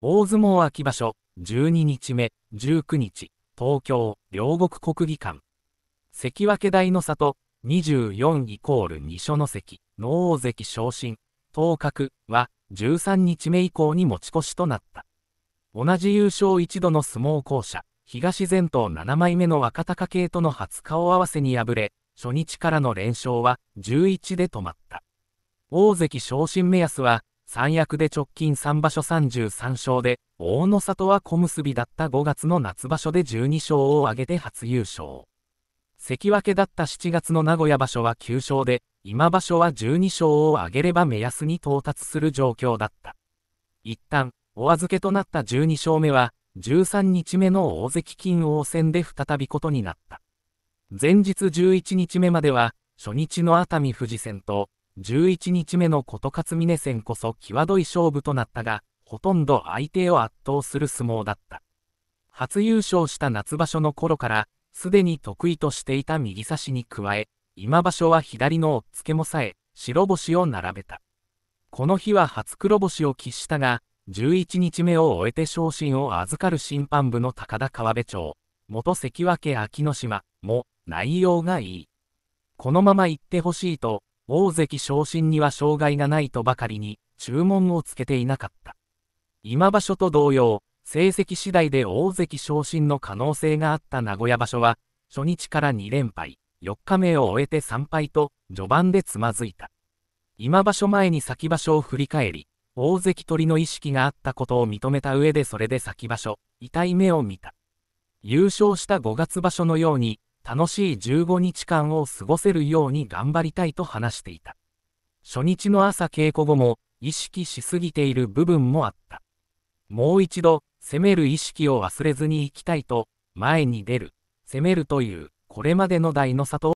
大相撲秋場所12日目19日東京両国国技館関脇大の里24イコール二所ノ関の大関昇進当角、は13日目以降に持ち越しとなった同じ優勝一度の相撲校舎東前頭7枚目の若隆景との初顔合わせに敗れ初日からの連勝は11で止まった大関昇進目安は三役で直近3場所33勝で、大の里は小結だった5月の夏場所で12勝を挙げて初優勝。関脇だった7月の名古屋場所は9勝で、今場所は12勝を挙げれば目安に到達する状況だった。一旦、お預けとなった12勝目は、13日目の大関金王戦で再びことになった。前日11日目までは、初日の熱海富士戦と、11日目の琴勝峰戦こそ際どい勝負となったが、ほとんど相手を圧倒する相撲だった。初優勝した夏場所の頃から、すでに得意としていた右差しに加え、今場所は左の押っつけもさえ、白星を並べた。この日は初黒星を喫したが、11日目を終えて昇進を預かる審判部の高田川部長、元関脇秋の島も内容がいい。このまま行ってほしいと、大関昇進には障害がないとばかりに、注文をつけていなかった。今場所と同様、成績次第で大関昇進の可能性があった名古屋場所は、初日から2連敗、4日目を終えて3敗と、序盤でつまずいた。今場所前に先場所を振り返り、大関取りの意識があったことを認めた上でそれで先場所、痛い目を見た。優勝した5月場所のように、楽しい15日間を過ごせるように頑張りたいと話していた。初日の朝稽古後も意識しすぎている部分もあった。もう一度攻める意識を忘れずに行きたいと前に出る攻めるというこれまでの大の里